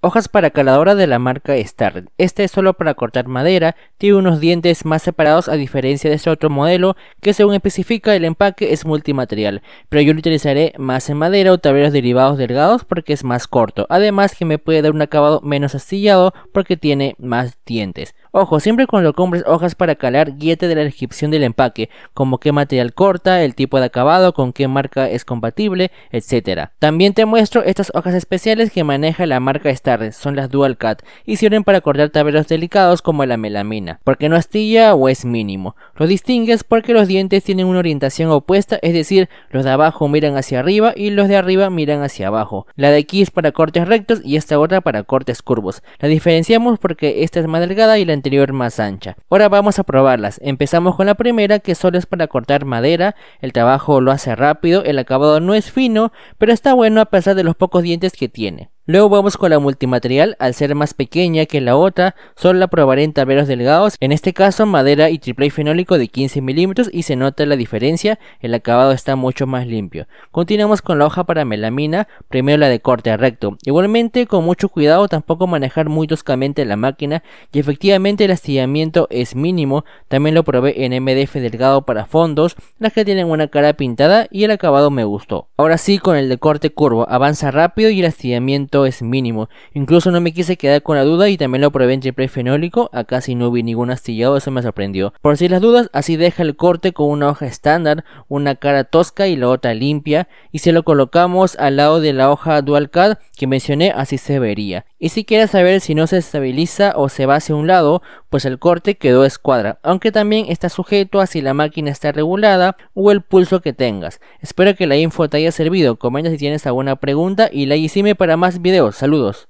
Hojas para caladora de la marca Star. Este es solo para cortar madera, tiene unos dientes más separados a diferencia de este otro modelo que según especifica el empaque es multimaterial, pero yo lo utilizaré más en madera o tableros derivados delgados porque es más corto, además que me puede dar un acabado menos astillado porque tiene más dientes. Ojo, siempre cuando compres hojas para calar, guíete de la descripción del empaque, como qué material corta, el tipo de acabado, con qué marca es compatible, etc. También te muestro estas hojas especiales que maneja la marca Star, son las Dual Cut, y sirven para cortar tableros delicados como la melamina, porque no astilla o es mínimo. Lo distingues porque los dientes tienen una orientación opuesta, es decir, los de abajo miran hacia arriba y los de arriba miran hacia abajo. La de aquí es para cortes rectos y esta otra para cortes curvos. La diferenciamos porque esta es más delgada y la anterior más ancha. Ahora vamos a probarlas. Empezamos con la primera que solo es para cortar madera, el trabajo lo hace rápido, el acabado no es fino, pero está bueno a pesar de los pocos dientes que tiene. Luego vamos con la multimaterial, al ser más pequeña que la otra, solo la probaré en tableros delgados, en este caso madera y triple fenólico de 15 milímetros y se nota la diferencia, el acabado está mucho más limpio. Continuamos con la hoja para melamina, primero la de corte recto. Igualmente con mucho cuidado tampoco manejar muy toscamente la máquina y efectivamente el astillamiento es mínimo, también lo probé en MDF delgado para fondos, las que tienen una cara pintada y el acabado me gustó. Ahora sí con el de corte curvo, avanza rápido y el astillamiento es mínimo. Incluso no me quise quedar con la duda y también lo probé en triple fenólico, acá si no vi ningún astillado eso me sorprendió. Por si las dudas, así deja el corte con una hoja estándar, una cara tosca y la otra limpia, y si lo colocamos al lado de la hoja dual CAD que mencioné, así se vería. Y si quieres saber si no se estabiliza o se va hacia un lado, pues el corte quedó escuadra, aunque también está sujeto a si la máquina está regulada o el pulso que tengas. Espero que la info te haya servido, comenta si tienes alguna pregunta y like y para más videos, saludos.